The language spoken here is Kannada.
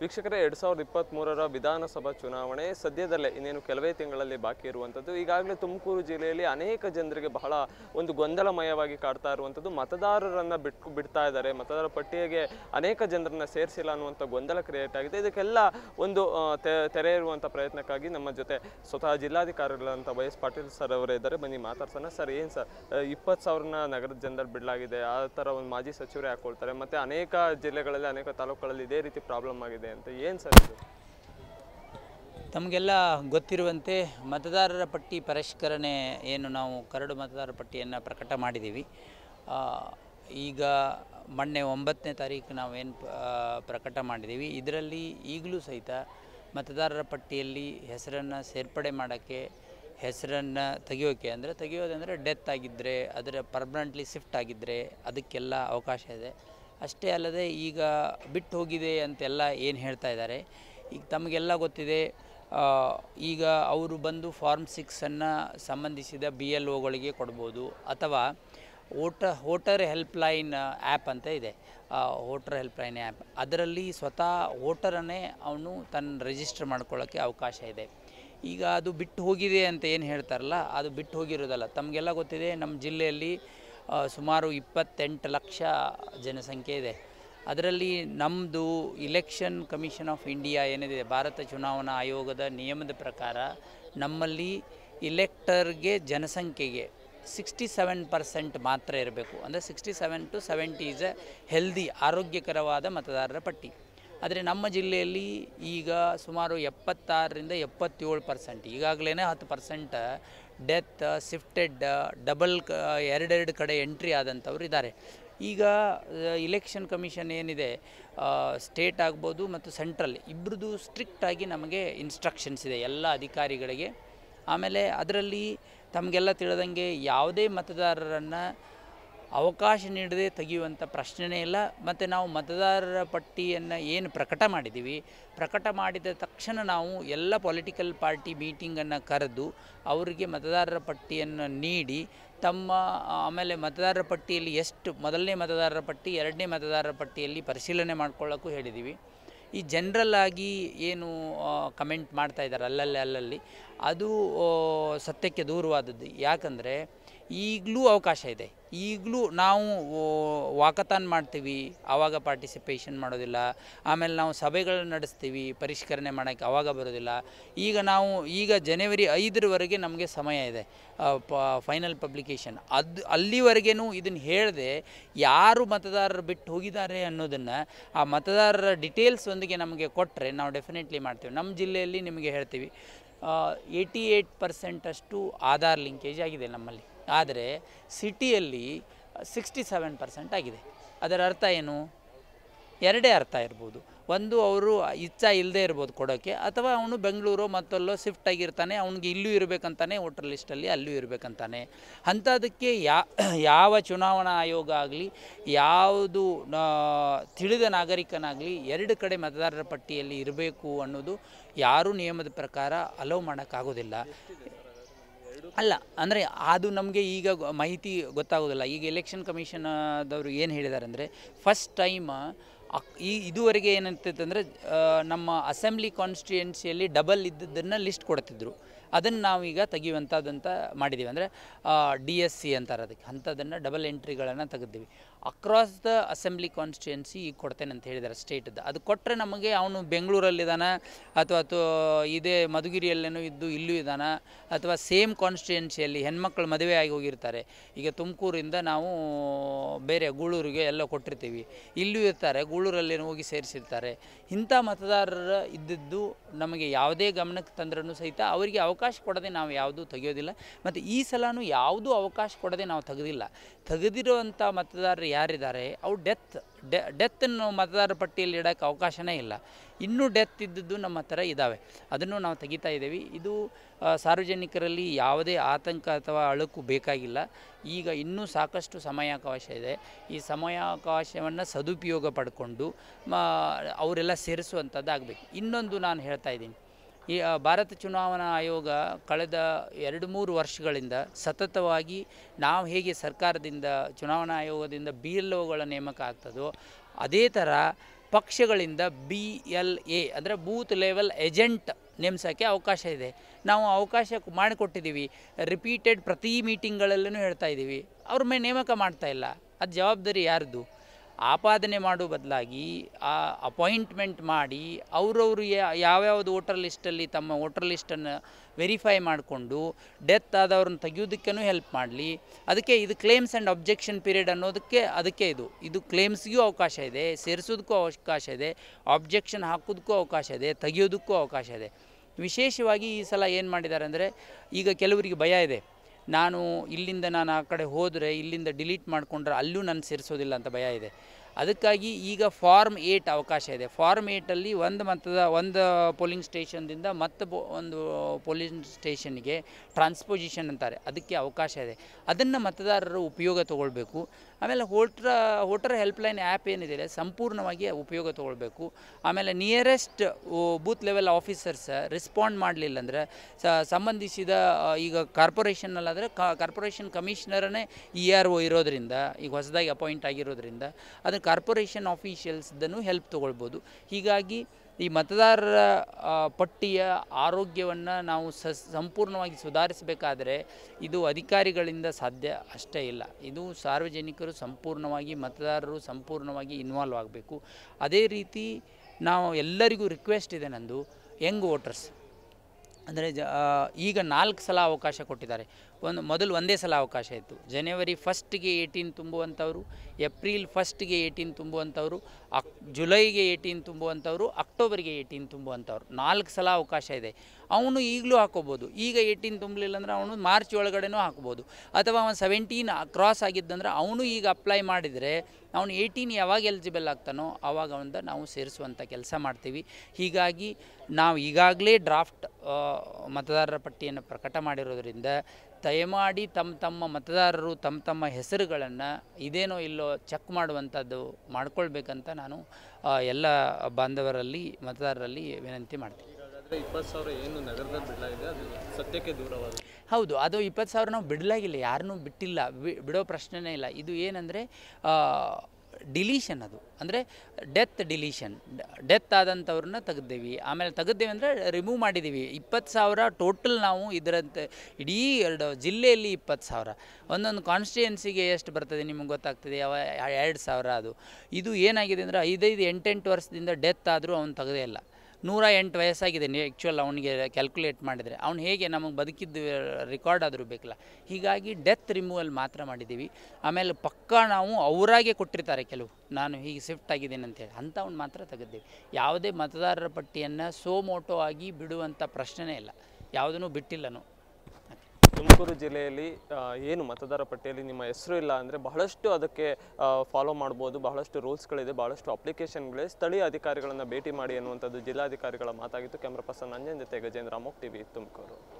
ವೀಕ್ಷಕರೇ ಎರಡು ಸಾವಿರದ ಇಪ್ಪತ್ತ್ಮೂರರ ವಿಧಾನಸಭಾ ಚುನಾವಣೆ ಸದ್ಯದಲ್ಲೇ ಇನ್ನೇನು ಕೆಲವೇ ತಿಂಗಳಲ್ಲಿ ಬಾಕಿ ಇರುವಂಥದ್ದು ಈಗಾಗಲೇ ತುಮಕೂರು ಜಿಲ್ಲೆಯಲ್ಲಿ ಅನೇಕ ಜನರಿಗೆ ಬಹಳ ಒಂದು ಗೊಂದಲಮಯವಾಗಿ ಕಾಡ್ತಾ ಇರುವಂಥದ್ದು ಮತದಾರರನ್ನು ಬಿಟ್ಟು ಬಿಡ್ತಾ ಇದ್ದಾರೆ ಮತದಾರ ಪಟ್ಟಿಗೆ ಅನೇಕ ಜನರನ್ನು ಸೇರಿಸಿಲ್ಲ ಅನ್ನುವಂಥ ಗೊಂದಲ ಕ್ರಿಯೇಟ್ ಆಗಿದೆ ಇದಕ್ಕೆಲ್ಲ ಒಂದು ತೆರೆ ಇರುವಂಥ ಪ್ರಯತ್ನಕ್ಕಾಗಿ ನಮ್ಮ ಜೊತೆ ಸ್ವತಃ ಜಿಲ್ಲಾಧಿಕಾರಿಗಳಂಥ ವೈ ಎಸ್ ಪಾಟೀಲ್ ಸರ್ ಅವರೇ ಇದ್ದಾರೆ ಬನ್ನಿ ಮಾತಾಡ್ಸೋಣ ಸರ್ ಏನು ಸರ್ ಇಪ್ಪತ್ತು ಸಾವಿರನ ನಗರದ ಜನರು ಬಿಡಲಾಗಿದೆ ಆ ಥರ ಒಂದು ಮಾಜಿ ಸಚಿವರೇ ಹಾಕ್ಕೊಳ್ತಾರೆ ಮತ್ತು ಅನೇಕ ಜಿಲ್ಲೆಗಳಲ್ಲಿ ಅನೇಕ ತಾಲೂಕುಗಳಲ್ಲಿ ಇದೇ ರೀತಿ ಪ್ರಾಬ್ಲಮ್ ಆಗಿದೆ ಅಂತ ಏನು ಸರ್ ಇದು ತಮಗೆಲ್ಲ ಗೊತ್ತಿರುವಂತೆ ಮತದಾರರ ಪಟ್ಟಿ ಪರಿಷ್ಕರಣೆ ಏನು ನಾವು ಕರಡು ಮತದಾರರ ಪಟ್ಟಿಯನ್ನು ಪ್ರಕಟ ಮಾಡಿದ್ದೀವಿ ಈಗ ಮೊನ್ನೆ ಒಂಬತ್ತನೇ ತಾರೀಕು ನಾವೇನು ಪ್ರಕಟ ಮಾಡಿದ್ದೀವಿ ಇದರಲ್ಲಿ ಈಗಲೂ ಸಹಿತ ಮತದಾರರ ಪಟ್ಟಿಯಲ್ಲಿ ಹೆಸರನ್ನು ಸೇರ್ಪಡೆ ಮಾಡೋಕ್ಕೆ ಹೆಸರನ್ನು ತೆಗೆಯೋಕೆ ಅಂದರೆ ತೆಗೆಯೋದಂದರೆ ಡೆತ್ ಆಗಿದ್ದರೆ ಅದರ ಪರ್ಮನೆಂಟ್ಲಿ ಶಿಫ್ಟ್ ಆಗಿದ್ದರೆ ಅದಕ್ಕೆಲ್ಲ ಅವಕಾಶ ಇದೆ ಅಷ್ಟೇ ಅಲ್ಲದೆ ಈಗ ಬಿಟ್ಟು ಹೋಗಿದೆ ಅಂತೆಲ್ಲ ಏನು ಹೇಳ್ತಾ ಇದ್ದಾರೆ ಈಗ ತಮಗೆಲ್ಲ ಗೊತ್ತಿದೆ ಈಗ ಅವರು ಬಂದು ಫಾರ್ಮ್ ಸಿಕ್ಸನ್ನು ಸಂಬಂಧಿಸಿದ ಬಿ ಎಲ್ ಒಗಳಿಗೆ ಕೊಡ್ಬೋದು ಅಥವಾ ಓಟ ಓಟರ್ ಹೆಲ್ಪ್ಲೈನ್ ಆ್ಯಪ್ ಅಂತ ಇದೆ ವೋಟರ್ ಹೆಲ್ಪ್ಲೈನ್ ಆ್ಯಪ್ ಅದರಲ್ಲಿ ಸ್ವತಃ ಓಟರನ್ನೇ ಅವನು ತನ್ನ ರಿಜಿಸ್ಟರ್ ಮಾಡ್ಕೊಳ್ಳೋಕ್ಕೆ ಅವಕಾಶ ಇದೆ ಈಗ ಅದು ಬಿಟ್ಟು ಹೋಗಿದೆ ಅಂತ ಏನು ಹೇಳ್ತಾರಲ್ಲ ಅದು ಬಿಟ್ಟು ಹೋಗಿರೋದಲ್ಲ ತಮಗೆಲ್ಲ ಗೊತ್ತಿದೆ ನಮ್ಮ ಜಿಲ್ಲೆಯಲ್ಲಿ ಸುಮಾರು ಇಪ್ಪತ್ತೆಂಟು ಲಕ್ಷ ಜನಸಂಖ್ಯೆ ಇದೆ ಅದರಲ್ಲಿ ನಮ್ಮದು ಇಲೆಕ್ಷನ್ ಕಮಿಷನ್ ಆಫ್ ಇಂಡಿಯಾ ಏನಿದೆ ಭಾರತ ಚುನಾವಣಾ ಆಯೋಗದ ನಿಯಮದ ಪ್ರಕಾರ ನಮ್ಮಲ್ಲಿ ಇಲೆಕ್ಟರ್ಗೆ ಜನಸಂಖ್ಯೆಗೆ ಸಿಕ್ಸ್ಟಿ ಸೆವೆನ್ ಪರ್ಸೆಂಟ್ ಮಾತ್ರ ಇರಬೇಕು ಅಂದರೆ sixty seven to seventy is a healthy ಆರೋಗ್ಯಕರವಾದ ಮತದಾರರ ಪಟ್ಟಿ ಆದರೆ ನಮ್ಮ ಜಿಲ್ಲೆಯಲ್ಲಿ ಈಗ ಸುಮಾರು ಎಪ್ಪತ್ತಾರರಿಂದ ಎಪ್ಪತ್ತೇಳು ಪರ್ಸೆಂಟ್ ಈಗಾಗಲೇ ಹತ್ತು ಪರ್ಸೆಂಟ್ ಡೆತ್ ಶಿಫ್ಟೆಡ್ ಡಬಲ್ ಎರಡೆರಡು ಕಡೆ ಎಂಟ್ರಿ ಆದಂಥವ್ರು ಇದ್ದಾರೆ ಈಗ ಇಲೆಕ್ಷನ್ ಕಮಿಷನ್ ಏನಿದೆ ಸ್ಟೇಟ್ ಆಗ್ಬೋದು ಮತ್ತು ಸೆಂಟ್ರಲ್ ಇಬ್ಬರದು ಸ್ಟ್ರಿಕ್ಟಾಗಿ ನಮಗೆ ಇನ್ಸ್ಟ್ರಕ್ಷನ್ಸ್ ಇದೆ ಎಲ್ಲ ಅಧಿಕಾರಿಗಳಿಗೆ ಆಮೇಲೆ ಅದರಲ್ಲಿ ತಮಗೆಲ್ಲ ತಿಳಿದಂಗೆ ಯಾವುದೇ ಮತದಾರರನ್ನು ಅವಕಾಶ ನೀಡದೆ ತೆಗೆಯುವಂಥ ಪ್ರಶ್ನೆನೇ ಇಲ್ಲ ಮತ್ತು ನಾವು ಮತದಾರರ ಪಟ್ಟಿಯನ್ನು ಏನು ಪ್ರಕಟ ಮಾಡಿದ್ದೀವಿ ಪ್ರಕಟ ಮಾಡಿದ ತಕ್ಷಣ ನಾವು ಎಲ್ಲ ಪೊಲಿಟಿಕಲ್ ಪಾರ್ಟಿ ಮೀಟಿಂಗನ್ನು ಕರೆದು ಅವರಿಗೆ ಮತದಾರರ ಪಟ್ಟಿಯನ್ನು ನೀಡಿ ತಮ್ಮ ಆಮೇಲೆ ಮತದಾರರ ಪಟ್ಟಿಯಲ್ಲಿ ಎಷ್ಟು ಮೊದಲನೇ ಮತದಾರರ ಪಟ್ಟಿ ಎರಡನೇ ಮತದಾರರ ಪಟ್ಟಿಯಲ್ಲಿ ಪರಿಶೀಲನೆ ಮಾಡ್ಕೊಳ್ಳೋಕ್ಕೂ ಹೇಳಿದ್ದೀವಿ ಈ ಜನರಲ್ ಆಗಿ ಏನು ಕಮೆಂಟ್ ಮಾಡ್ತಾ ಇದ್ದಾರೆ ಅಲ್ಲಲ್ಲಿ ಅಲ್ಲಲ್ಲಿ ಅದು ಸತ್ಯಕ್ಕೆ ದೂರವಾದದ್ದು ಯಾಕಂದರೆ ಈಗಲೂ ಅವಕಾಶ ಇದೆ ಈಗಲೂ ನಾವು ವಾಕತಾನ್ ಮಾಡ್ತೀವಿ ಆವಾಗ ಪಾರ್ಟಿಸಿಪೇಷನ್ ಮಾಡೋದಿಲ್ಲ ಆಮೇಲೆ ನಾವು ಸಭೆಗಳನ್ನ ನಡೆಸ್ತೀವಿ ಪರಿಷ್ಕರಣೆ ಮಾಡೋಕ್ಕೆ ಆವಾಗ ಬರೋದಿಲ್ಲ ಈಗ ನಾವು ಈಗ ಜನವರಿ ಐದರವರೆಗೆ ನಮಗೆ ಸಮಯ ಇದೆ ಪ ಫೈನಲ್ ಪಬ್ಲಿಕೇಷನ್ ಅದು ಅಲ್ಲಿವರೆಗೇನು ಇದನ್ನು ಹೇಳದೆ ಯಾರು ಮತದಾರರು ಬಿಟ್ಟು ಹೋಗಿದ್ದಾರೆ ಅನ್ನೋದನ್ನು ಆ ಮತದಾರರ ಡಿಟೇಲ್ಸ್ ಒಂದಿಗೆ ನಮಗೆ ಕೊಟ್ಟರೆ ನಾವು ಡೆಫಿನೆಟ್ಲಿ ಮಾಡ್ತೀವಿ ನಮ್ಮ ಜಿಲ್ಲೆಯಲ್ಲಿ ನಿಮಗೆ ಹೇಳ್ತೀವಿ ಏಯ್ಟಿ ಏಯ್ಟ್ ಪರ್ಸೆಂಟಷ್ಟು ಆಧಾರ್ ಲಿಂಕೇಜ್ ಆಗಿದೆ ನಮ್ಮಲ್ಲಿ ಆದರೆ ಸಿಟಿಯಲ್ಲಿ ಸಿಕ್ಸ್ಟಿ ಸೆವೆನ್ ಪರ್ಸೆಂಟ್ ಆಗಿದೆ ಅದರ ಅರ್ಥ ಏನು ಎರಡೇ ಅರ್ಥ ಇರ್ಬೋದು ಒಂದು ಅವರು ಇಚ್ಛ ಇಲ್ಲದೆ ಇರ್ಬೋದು ಕೊಡೋಕ್ಕೆ ಅಥವಾ ಅವನು ಬೆಂಗಳೂರು ಮತ್ತಲ್ಲೋ ಶಿಫ್ಟ್ ಆಗಿರ್ತಾನೆ ಅವ್ನಿಗೆ ಇಲ್ಲೂ ಇರಬೇಕಂತಾನೆ ವೋಟರ್ ಲಿಸ್ಟಲ್ಲಿ ಅಲ್ಲೂ ಇರಬೇಕಂತಾನೆ ಅಂಥದಕ್ಕೆ ಯಾ ಯಾವ ಚುನಾವಣಾ ಆಯೋಗ ಆಗಲಿ ಯಾವುದು ತಿಳಿದ ನಾಗರಿಕನಾಗಲಿ ಎರಡು ಕಡೆ ಮತದಾರರ ಪಟ್ಟಿಯಲ್ಲಿ ಇರಬೇಕು ಅನ್ನೋದು ಯಾರೂ ನಿಯಮದ ಪ್ರಕಾರ ಅಲೋ ಮಾಡೋಕ್ಕಾಗೋದಿಲ್ಲ ಅಲ್ಲ ಅಂದರೆ ಅದು ನಮಗೆ ಈಗ ಮಾಹಿತಿ ಗೊತ್ತಾಗೋದಿಲ್ಲ ಈಗ ಎಲೆಕ್ಷನ್ ಕಮಿಷನದವರು ಏನು ಹೇಳಿದ್ದಾರೆ ಅಂದರೆ ಫಸ್ಟ್ ಟೈಮ್ ಈ ಇದುವರೆಗೆ ಏನಂತಂದರೆ ನಮ್ಮ ಅಸೆಂಬ್ಲಿ ಕಾನ್ಸ್ಟಿಟ್ಯೂಯೆನ್ಸಿಯಲ್ಲಿ ಡಬಲ್ ಇದ್ದದ್ದನ್ನು ಲಿಸ್ಟ್ ಕೊಡ್ತಿದ್ರು ಅದನ್ನು ನಾವೀಗ ತೆಗೆಯುವಂಥದ್ದಂತ ಮಾಡಿದ್ದೀವಿ ಅಂದರೆ ಡಿ ಎಸ್ ಸಿ ಅಂತಾರೆ ಅದಕ್ಕೆ ಅಂಥದ್ದನ್ನು ಡಬಲ್ ಎಂಟ್ರಿಗಳನ್ನು ತೆಗೆದ್ದೀವಿ ಅಕ್ರಾಸ್ ದ ಅಸೆಂಬ್ಲಿ ಕಾನ್ಸ್ಟಿಟ್ಯೂನ್ಸಿ ಈಗ ಕೊಡ್ತೇನೆ ಅಂತ ಹೇಳಿದ್ದಾರೆ ಸ್ಟೇಟದ್ದು ಅದು ಕೊಟ್ಟರೆ ನಮಗೆ ಅವನು ಬೆಂಗಳೂರಲ್ಲಿದ್ದಾನೆ ಅಥವಾ ಅಥವಾ ಇದೇ ಮಧುಗಿರಿಯಲ್ಲೇನೂ ಇದ್ದು ಇಲ್ಲೂ ಇದ್ದಾನೆ ಅಥವಾ ಸೇಮ್ ಕಾನ್ಸ್ಟಿಟ್ಯೂನ್ಸಿಯಲ್ಲಿ ಹೆಣ್ಮಕ್ಳು ಮದುವೆ ಆಗಿ ಹೋಗಿರ್ತಾರೆ ಈಗ ತುಮಕೂರಿಂದ ನಾವು ಬೇರೆ ಗೂಳೂರಿಗೆ ಎಲ್ಲ ಕೊಟ್ಟಿರ್ತೀವಿ ಇಲ್ಲೂ ಇರ್ತಾರೆ ಗೂಳೂರಲ್ಲೇನೂ ಹೋಗಿ ಸೇರಿಸಿರ್ತಾರೆ ಇಂಥ ಮತದಾರರ ಇದ್ದಿದ್ದು ನಮಗೆ ಯಾವುದೇ ಗಮನಕ್ಕೆ ತಂದ್ರೂ ಸಹಿತ ಅವರಿಗೆ ಅವಕಾಶ ಅವಕಾಶ ಕೊಡದೆ ನಾವು ಯಾವುದೂ ತೆಗೆಯೋದಿಲ್ಲ ಮತ್ತು ಈ ಸಲನೂ ಯಾವುದೂ ಅವಕಾಶ ಕೊಡದೆ ನಾವು ತೆಗೆದಿಲ್ಲ ತೆಗೆದಿರುವಂಥ ಮತದಾರರು ಯಾರಿದ್ದಾರೆ ಅವು ಡೆತ್ ಡೆ ಡೆತ್ತನ್ನು ಮತದಾರರ ಪಟ್ಟಿಯಲ್ಲಿ ಇಡೋಕ್ಕೆ ಅವಕಾಶನೇ ಇಲ್ಲ ಇನ್ನೂ ಡೆತ್ ಇದ್ದದ್ದು ನಮ್ಮ ಹತ್ರ ಇದ್ದಾವೆ ಅದನ್ನು ನಾವು ತೆಗಿತಾ ಇದ್ದೀವಿ ಇದು ಸಾರ್ವಜನಿಕರಲ್ಲಿ ಯಾವುದೇ ಆತಂಕ ಅಥವಾ ಅಳುಕು ಬೇಕಾಗಿಲ್ಲ ಈಗ ಇನ್ನೂ ಸಾಕಷ್ಟು ಸಮಯಾವಕಾಶ ಇದೆ ಈ ಸಮಯಾವಕಾಶವನ್ನು ಸದುಪಯೋಗ ಪಡ್ಕೊಂಡು ಅವರೆಲ್ಲ ಸೇರಿಸುವಂಥದ್ದು ಆಗಬೇಕು ಇನ್ನೊಂದು ನಾನು ಹೇಳ್ತಾ ಇದ್ದೀನಿ ಈ ಭಾರತ ಚುನಾವಣಾ ಆಯೋಗ ಕಳೆದ ಎರಡು ಮೂರು ವರ್ಷಗಳಿಂದ ಸತತವಾಗಿ ನಾವು ಹೇಗೆ ಸರ್ಕಾರದಿಂದ ಚುನಾವಣಾ ಆಯೋಗದಿಂದ ಬಿ ಎಲ್ ಒಗಳ ನೇಮಕ ಆಗ್ತದೋ ಅದೇ ಥರ ಪಕ್ಷಗಳಿಂದ ಬಿ ಎಲ್ ಎ ಅಂದರೆ ಬೂತ್ ಲೆವೆಲ್ ಏಜೆಂಟ್ ನೇಮಿಸೋಕ್ಕೆ ಅವಕಾಶ ಇದೆ ನಾವು ಅವಕಾಶ ಮಾಡಿಕೊಟ್ಟಿದ್ದೀವಿ ರಿಪೀಟೆಡ್ ಪ್ರತಿ ಮೀಟಿಂಗ್ಗಳಲ್ಲೂ ಹೇಳ್ತಾ ಇದ್ದೀವಿ ಅವ್ರ ಮೇಲೆ ನೇಮಕ ಮಾಡ್ತಾ ಇಲ್ಲ ಅದು ಜವಾಬ್ದಾರಿ ಯಾರ್ದು ಆಪಾದನೆ ಮಾಡೋ ಬದಲಾಗಿ ಆ ಅಪಾಯಿಂಟ್ಮೆಂಟ್ ಮಾಡಿ ಅವರವರು ಯಾವ್ಯಾವುದು ವೋಟರ್ ಲಿಸ್ಟಲ್ಲಿ ತಮ್ಮ ವೋಟರ್ ಲಿಸ್ಟನ್ನು ವೆರಿಫೈ ಮಾಡಿಕೊಂಡು ಡೆತ್ ಆದವ್ರನ್ನ ತೆಗೆಯೋದಕ್ಕೂ ಹೆಲ್ಪ್ ಮಾಡಲಿ ಅದಕ್ಕೆ ಇದು ಕ್ಲೇಮ್ಸ್ ಆ್ಯಂಡ್ ಅಬ್ಜೆಕ್ಷನ್ ಪೀರಿಯಡ್ ಅನ್ನೋದಕ್ಕೆ ಅದಕ್ಕೆ ಇದು ಇದು ಕ್ಲೇಮ್ಸ್ಗೂ ಅವಕಾಶ ಇದೆ ಸೇರಿಸೋದಕ್ಕೂ ಅವಕಾಶ ಇದೆ ಅಬ್ಜೆಕ್ಷನ್ ಹಾಕೋದಕ್ಕೂ ಅವಕಾಶ ಇದೆ ತೆಗೆಯೋದಕ್ಕೂ ಅವಕಾಶ ಇದೆ ವಿಶೇಷವಾಗಿ ಈ ಸಲ ಏನು ಮಾಡಿದ್ದಾರೆ ಅಂದರೆ ಈಗ ಕೆಲವರಿಗೆ ಭಯ ಇದೆ ನಾನು ಇಲ್ಲಿಂದ ನಾನು ಆ ಕಡೆ ಹೋದರೆ ಇಲ್ಲಿಂದ ಡಿಲೀಟ್ ಮಾಡಿಕೊಂಡ್ರೆ ಅಲ್ಲೂ ನಾನು ಸೇರಿಸೋದಿಲ್ಲ ಅಂತ ಭಯ ಇದೆ ಅದಕ್ಕಾಗಿ ಈಗ ಫಾರ್ಮ್ ಏಟ್ ಅವಕಾಶ ಇದೆ ಫಾರ್ಮ್ ಏಟಲ್ಲಿ ಒಂದು ಮತದ ಒಂದು ಪೋಲಿಂಗ್ ಸ್ಟೇಷನ್ದಿಂದ ಮತ್ತೆ ಒಂದು ಪೋಲಿಂಗ್ ಸ್ಟೇಷನ್ಗೆ ಟ್ರಾನ್ಸ್ಪೋಸಿಷನ್ ಅಂತಾರೆ ಅದಕ್ಕೆ ಅವಕಾಶ ಇದೆ ಅದನ್ನು ಮತದಾರರು ಉಪಯೋಗ ತೊಗೊಳ್ಬೇಕು ಆಮೇಲೆ ಹೋಟ್ರ ಹೋಟರ್ ಹೆಲ್ಪ್ಲೈನ್ ಆ್ಯಪ್ ಏನಿದೆ ಸಂಪೂರ್ಣವಾಗಿ ಉಪಯೋಗ ತೊಗೊಳ್ಬೇಕು ಆಮೇಲೆ nearest booth level officers respond ಮಾಡಲಿಲ್ಲ ಅಂದರೆ ಸಂಬಂಧಿಸಿದ ಈಗ ಕಾರ್ಪೊರೇಷನ್ನಲ್ಲಾದರೆ ಕಾರ್ಪೊರೇಷನ್ ಕಮಿಷನರನೇ ಇ ಆರ್ ಒ ಇರೋದರಿಂದ ಈಗ ಹೊಸದಾಗಿ ಅಪಾಯಿಂಟ್ ಆಗಿರೋದ್ರಿಂದ ಅದನ್ನು ಕಾರ್ಪೊರೇಷನ್ ಆಫೀಷಿಯಲ್ಸ್ದನ್ನು ಹೆಲ್ಪ್ ತೊಗೊಳ್ಬೋದು ಹೀಗಾಗಿ ಈ ಮತದಾರರ ಪಟ್ಟಿಯ ಆರೋಗ್ಯವನ್ನು ನಾವು ಸ ಸಂಪೂರ್ಣವಾಗಿ ಸುಧಾರಿಸಬೇಕಾದರೆ ಇದು ಅಧಿಕಾರಿಗಳಿಂದ ಸಾಧ್ಯ ಅಷ್ಟೇ ಇಲ್ಲ ಇದು ಸಾರ್ವಜನಿಕರು ಸಂಪೂರ್ಣವಾಗಿ ಮತದಾರರು ಸಂಪೂರ್ಣವಾಗಿ ಇನ್ವಾಲ್ವ್ ಆಗಬೇಕು ಅದೇ ರೀತಿ ನಾವು ಎಲ್ಲರಿಗೂ ರಿಕ್ವೆಸ್ಟ್ ಇದೆ ನಂದು ಯಂಗ್ ವೋಟರ್ಸ್ ಅಂದರೆ ಜ ಈಗ ನಾಲ್ಕು ಸಲ ಅವಕಾಶ ಕೊಟ್ಟಿದ್ದಾರೆ ಒಂದು ಮೊದಲು ಒಂದೇ ಸಲ ಅವಕಾಶ ಇತ್ತು ಜನವರಿ ಫಸ್ಟ್ಗೆ ಏಯ್ಟೀನ್ ತುಂಬುವಂಥವ್ರು ಏಪ್ರಿಲ್ ಫಸ್ಟ್ಗೆ ಏಯ್ಟೀನ್ ತುಂಬುವಂಥವ್ರು ಅಕ್ ಜುಲೈಗೆ ಏಯ್ಟೀನ್ ತುಂಬುವಂಥವ್ರು ಅಕ್ಟೋಬರ್ಗೆ ಏಯ್ಟೀನ್ ತುಂಬುವಂಥವ್ರು ನಾಲ್ಕು ಸಲ ಅವಕಾಶ ಇದೆ ಅವನು ಈಗಲೂ ಹಾಕೋಬೋದು ಈಗ ಏಯ್ಟೀನ್ ತುಂಬಲಿಲ್ಲ ಅಂದರೆ ಅವನು ಮಾರ್ಚ್ ಒಳಗಡೆನೂ ಹಾಕ್ಬೋದು ಅಥವಾ ಅವನು ಸೆವೆಂಟೀನ್ ಕ್ರಾಸ್ ಆಗಿದ್ದಂದ್ರೆ ಅವನು ಈಗ ಅಪ್ಲೈ ಮಾಡಿದರೆ ಅವನು ಏಯ್ಟೀನ್ ಯಾವಾಗ ಎಲಿಜಿಬಲ್ ಆಗ್ತಾನೋ ಆವಾಗ ಅವನಿಂದ ನಾವು ಸೇರಿಸುವಂಥ ಕೆಲಸ ಮಾಡ್ತೀವಿ ಹೀಗಾಗಿ ನಾವು ಈಗಾಗಲೇ ಡ್ರಾಫ್ಟ್ ಮತದಾರರ ಪಟ್ಟಿಯನ್ನು ಪ್ರಕಟ ಮಾಡಿರೋದರಿಂದ ದಯಮಾಡಿ ತಮ್ಮ ತಮ್ಮ ಮತದಾರರು ತಮ್ಮ ತಮ್ಮ ಹೆಸರುಗಳನ್ನು ಇದೇನೋ ಇಲ್ಲೋ ಚೆಕ್ ಮಾಡುವಂಥದ್ದು ಮಾಡ್ಕೊಳ್ಬೇಕಂತ ನಾನು ಎಲ್ಲ ಬಾಂಧವರಲ್ಲಿ ಮತದಾರರಲ್ಲಿ ವಿನಂತಿ ಮಾಡ್ತೀನಿ ಇಪ್ಪತ್ತು ಸಾವಿರ ಏನು ನಗರದಲ್ಲಿ ಬಿಡಲಾಗಿದೆ ಅದು ಸತ್ಯಕ್ಕೆ ಹೌದು ಅದು ಇಪ್ಪತ್ತು ಸಾವಿರ ನಾವು ಬಿಡಲಾಗಿಲ್ಲ ಯಾರನ್ನೂ ಬಿಟ್ಟಿಲ್ಲ ಬಿಡೋ ಪ್ರಶ್ನೆನೇ ಇಲ್ಲ ಇದು ಏನಂದರೆ ಡಿಲೀಷನ್ ಅದು ಅಂದರೆ ಡೆತ್ ಡಿಲೀಷನ್ ಡೆತ್ ಆದಂಥವ್ರನ್ನ ತೆಗೆದ್ದೀವಿ ಆಮೇಲೆ ತೆಗೆದ್ದೀವಿ ಅಂದರೆ ರಿಮೂವ್ ಮಾಡಿದ್ದೀವಿ ಇಪ್ಪತ್ತು ಸಾವಿರ ಟೋಟಲ್ ನಾವು ಇದರಂತೆ ಇಡೀ ಎರಡು ಜಿಲ್ಲೆಯಲ್ಲಿ ಇಪ್ಪತ್ತು ಸಾವಿರ ಒಂದೊಂದು ಕಾನ್ಸ್ಟಿಟ್ಯೂನ್ಸಿಗೆ ಎಷ್ಟು ಬರ್ತದೆ ನಿಮಗೆ ಗೊತ್ತಾಗ್ತದೆ ಯಾವ ಎರಡು ಸಾವಿರ ಅದು ಇದು ಏನಾಗಿದೆ ಅಂದರೆ ಐದೈದು ಎಂಟೆಂಟು ವರ್ಷದಿಂದ ಡೆತ್ ಆದರೂ ಅವ್ನು ತೆಗೆದೇ ಇಲ್ಲ ನೂರ ಎಂಟು ವಯಸ್ಸಾಗಿದೆ ಆ್ಯಕ್ಚುಯಲ್ ಅವನಿಗೆ ಕ್ಯಾಲ್ಕುಲೇಟ್ ಮಾಡಿದರೆ ಅವ್ನು ಹೇಗೆ ನಮಗೆ ಬದುಕಿದ್ದು ರೆಕಾರ್ಡ್ ಆದರೂ ಬೇಕಲ್ಲ ಹೀಗಾಗಿ ಡೆತ್ ರಿಮೂವಲ್ ಮಾತ್ರ ಮಾಡಿದ್ದೀವಿ ಆಮೇಲೆ ಪಕ್ಕ ನಾವು ಅವರಾಗೆ ಕೊಟ್ಟಿರ್ತಾರೆ ಕೆಲವು ನಾನು ಹೀಗೆ ಶಿಫ್ಟ್ ಆಗಿದ್ದೀನಿ ಅಂತೇಳಿ ಅಂಥವ್ನು ಮಾತ್ರ ತೆಗೆದ್ದೀವಿ ಯಾವುದೇ ಮತದಾರರ ಪಟ್ಟಿಯನ್ನು ಸೋಮೋಟೋ ಆಗಿ ಬಿಡುವಂಥ ಪ್ರಶ್ನೆನೇ ಇಲ್ಲ ಯಾವುದನ್ನು ಬಿಟ್ಟಿಲ್ಲನು ತುಮಕೂರು ಜಿಲ್ಲೆಯಲ್ಲಿ ಏನು ಮತದಾರ ಪಟ್ಟಿಯಲ್ಲಿ ನಿಮ್ಮ ಹೆಸರು ಇಲ್ಲ ಅಂದರೆ ಬಹಳಷ್ಟು ಅದಕ್ಕೆ ಫಾಲೋ ಮಾಡ್ಬೋದು ಬಹಳಷ್ಟು ರೂಲ್ಸ್ಗಳಿದೆ ಬಹಳಷ್ಟು ಅಪ್ಲಿಕೇಶನ್ಗಳಿದೆ ಸ್ಥಳೀಯ ಅಧಿಕಾರಿಗಳನ್ನು ಭೇಟಿ ಮಾಡಿ ಅನ್ನುವಂಥದ್ದು ಜಿಲ್ಲಾಧಿಕಾರಿಗಳ ಮಾತಾಗಿತ್ತು ಕ್ಯಾಮ್ರಾ ಪರ್ಸನ್ ನಂಜನ್ ಜೊತೆ ಗಜೇಂದ್ರ ಅಮೋಕ್ ಟಿವಿ ತುಮಕೂರು